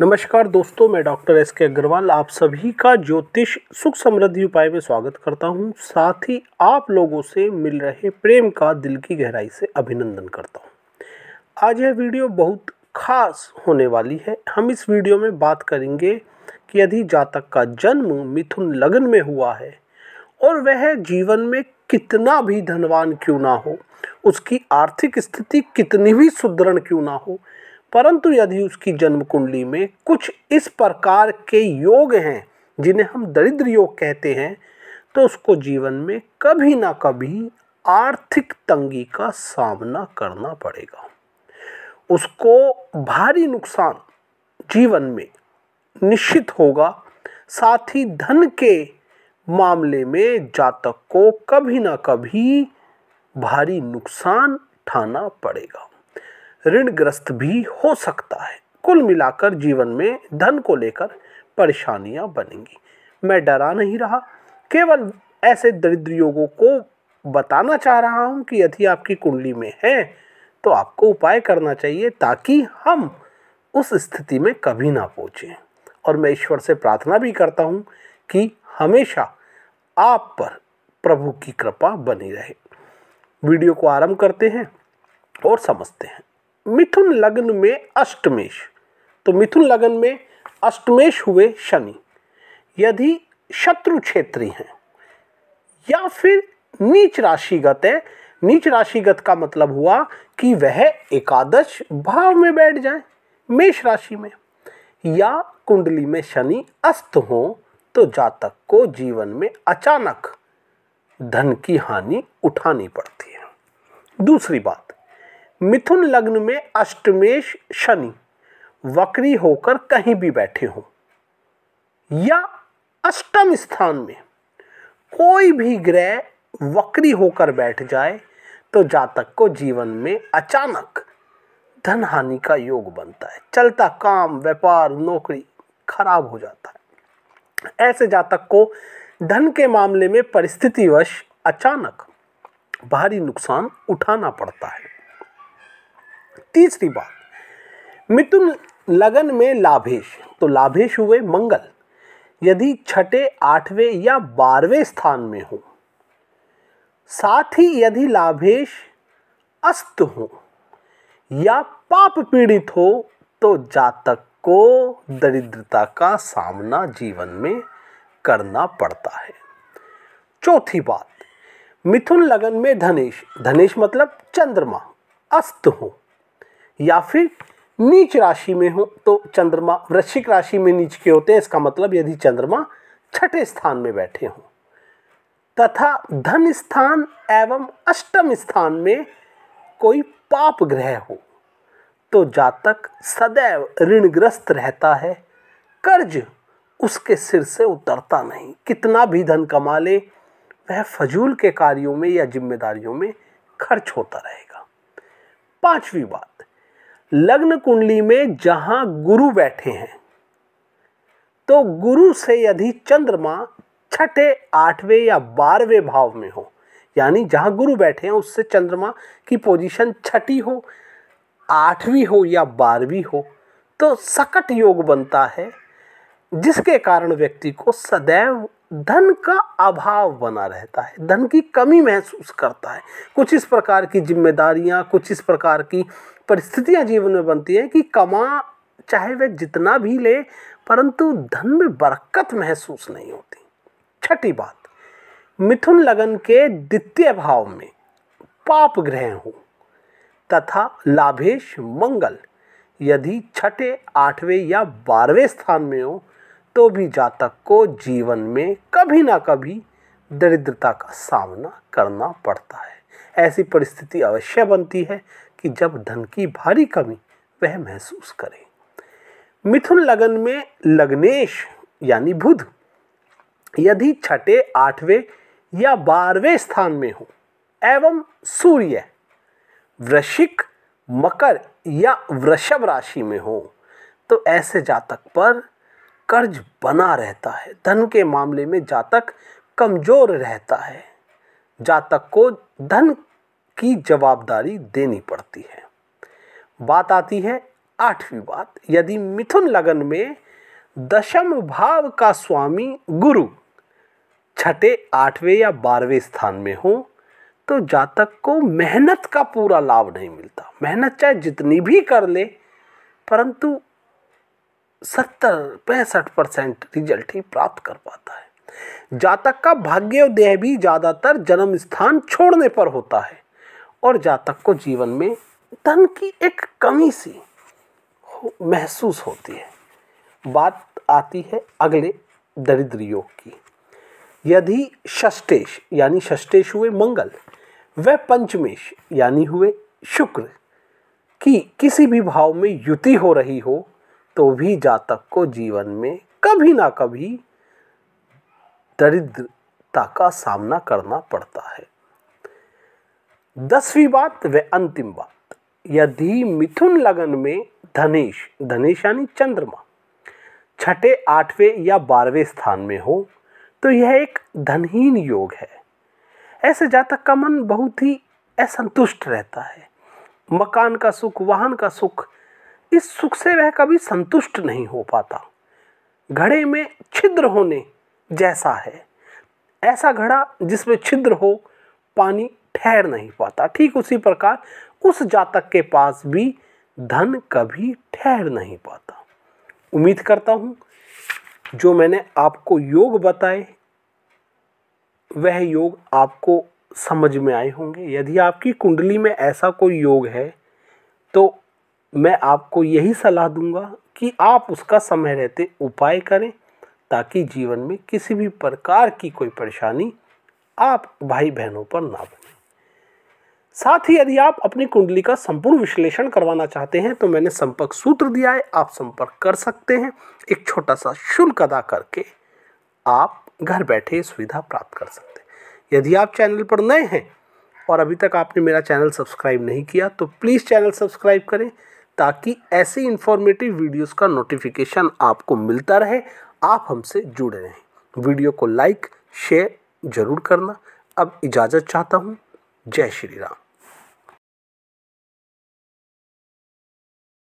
नमस्कार दोस्तों मैं डॉक्टर एस के अग्रवाल आप सभी का ज्योतिष सुख समृद्धि उपाय में स्वागत करता हूं साथ ही आप लोगों से मिल रहे प्रेम का दिल की गहराई से अभिनंदन करता हूं आज यह वीडियो बहुत खास होने वाली है हम इस वीडियो में बात करेंगे कि यदि जातक का जन्म मिथुन लगन में हुआ है और वह जीवन में कितना भी धनवान क्यों ना हो उसकी आर्थिक स्थिति कितनी भी सुदृढ़ क्यों ना हो परंतु यदि उसकी जन्म कुंडली में कुछ इस प्रकार के योग हैं जिन्हें हम दरिद्र योग कहते हैं तो उसको जीवन में कभी ना कभी आर्थिक तंगी का सामना करना पड़ेगा उसको भारी नुकसान जीवन में निश्चित होगा साथ ही धन के मामले में जातक को कभी ना कभी भारी नुकसान उठाना पड़ेगा ऋणग्रस्त भी हो सकता है कुल मिलाकर जीवन में धन को लेकर परेशानियां बनेंगी मैं डरा नहीं रहा केवल ऐसे दरिद्र योगों को बताना चाह रहा हूं कि यदि आपकी कुंडली में है तो आपको उपाय करना चाहिए ताकि हम उस स्थिति में कभी ना पहुँचें और मैं ईश्वर से प्रार्थना भी करता हूँ कि हमेशा आप पर प्रभु की कृपा बनी रहे वीडियो को आरंभ करते हैं और समझते हैं मिथुन लग्न में अष्टमेश तो मिथुन लग्न में अष्टमेश हुए शनि यदि शत्रु क्षेत्री हैं या फिर नीच राशिगत है नीच राशिगत का मतलब हुआ कि वह एकादश भाव में बैठ जाए मेष राशि में या कुंडली में शनि अस्त हो तो जातक को जीवन में अचानक धन की हानि उठानी पड़ती है दूसरी बात मिथुन लग्न में अष्टमेश शनि वक्री होकर कहीं भी बैठे हों या अष्टम स्थान में कोई भी ग्रह वक्री होकर बैठ जाए तो जातक को जीवन में अचानक धन हानि का योग बनता है चलता काम व्यापार नौकरी खराब हो जाता है ऐसे जातक को धन के मामले में परिस्थितिवश अचानक भारी नुकसान उठाना पड़ता है तीसरी बात मिथुन लगन में लाभेश तो लाभेश हुए मंगल यदि छठे आठवें या बारहवें स्थान में हो साथ ही यदि लाभेश अस्त हो या पाप पीड़ित हो तो जातक को दरिद्रता का सामना जीवन में करना पड़ता है चौथी बात मिथुन लगन में धनेश धनेश मतलब चंद्रमा अस्त हो या फिर नीच राशि में हो तो चंद्रमा वृश्चिक राशि में नीच के होते हैं इसका मतलब यदि चंद्रमा छठे स्थान में बैठे हों तथा धन स्थान एवं अष्टम स्थान में कोई पाप ग्रह हो तो जातक सदैव ऋणग्रस्त रहता है कर्ज उसके सिर से उतरता नहीं कितना भी धन कमा ले वह फजूल के कार्यों में या जिम्मेदारियों में खर्च होता रहेगा पांचवी बात लग्न कुंडली में जहां गुरु बैठे हैं तो गुरु से यदि चंद्रमा छठे आठवें या बारहवें भाव में हो यानी जहां गुरु बैठे हैं उससे चंद्रमा की पोजीशन छठी हो आठवीं हो या बारहवीं हो तो सकट योग बनता है जिसके कारण व्यक्ति को सदैव धन का अभाव बना रहता है धन की कमी महसूस करता है कुछ इस प्रकार की जिम्मेदारियाँ कुछ इस प्रकार की परिस्थितियाँ जीवन में बनती हैं कि कमा चाहे वह जितना भी ले परंतु धन में बरकत महसूस नहीं होती छठी बात मिथुन लगन के द्वितीय भाव में पाप ग्रह हो तथा लाभेश मंगल यदि छठे आठवें या बारहवें स्थान में हो तो भी जातक को जीवन में कभी ना कभी दरिद्रता का सामना करना पड़ता है ऐसी परिस्थिति अवश्य बनती है कि जब धन की भारी कमी वह महसूस करे मिथुन लगन में लग्नेश यानी बुध यदि छठे आठवें या बारहवें स्थान में हो एवं सूर्य वृश्चिक मकर या वृषभ राशि में हो तो ऐसे जातक पर कर्ज बना रहता है धन के मामले में जातक कमज़ोर रहता है जातक को धन की जवाबदारी देनी पड़ती है बात आती है आठवीं बात यदि मिथुन लगन में दशम भाव का स्वामी गुरु छठे आठवें या बारहवें स्थान में हो तो जातक को मेहनत का पूरा लाभ नहीं मिलता मेहनत चाहे जितनी भी कर ले परंतु सत्तर पैंसठ परसेंट रिजल्ट ही प्राप्त कर पाता है जातक का भाग्य देह भी ज़्यादातर जन्म स्थान छोड़ने पर होता है और जातक को जीवन में धन की एक कमी सी महसूस होती है बात आती है अगले दरिद्र योग की यदि षष्टेश यानी षष्टेश हुए मंगल व पंचमेश यानी हुए शुक्र की किसी भी भाव में युति हो रही हो तो भी जातक को जीवन में कभी ना कभी दरिद्रता का सामना करना पड़ता है दसवीं बात व अंतिम बात यदि मिथुन लगन में धनेश धनेश यानी चंद्रमा छठे आठवें या बारहवें स्थान में हो तो यह एक धनहीन योग है ऐसे जातक का मन बहुत ही असंतुष्ट रहता है मकान का सुख वाहन का सुख इस सुख से वह कभी संतुष्ट नहीं हो पाता घड़े में छिद्र होने जैसा है ऐसा घड़ा जिसमें छिद्र हो पानी ठहर नहीं पाता ठीक उसी प्रकार उस जातक के पास भी धन कभी ठहर नहीं पाता उम्मीद करता हूँ जो मैंने आपको योग बताए वह योग आपको समझ में आए होंगे यदि आपकी कुंडली में ऐसा कोई योग है तो मैं आपको यही सलाह दूंगा कि आप उसका समय रहते उपाय करें ताकि जीवन में किसी भी प्रकार की कोई परेशानी आप भाई बहनों पर ना बने साथ ही यदि आप अपनी कुंडली का संपूर्ण विश्लेषण करवाना चाहते हैं तो मैंने संपर्क सूत्र दिया है आप संपर्क कर सकते हैं एक छोटा सा शुल्क अदा करके आप घर बैठे सुविधा प्राप्त कर सकते हैं यदि आप चैनल पर नए हैं और अभी तक आपने मेरा चैनल सब्सक्राइब नहीं किया तो प्लीज़ चैनल सब्सक्राइब करें ताकि ऐसी इन्फॉर्मेटिव वीडियोस का नोटिफिकेशन आपको मिलता रहे आप हमसे जुड़े रहें वीडियो को लाइक शेयर ज़रूर करना अब इजाज़त चाहता हूँ जय श्री राम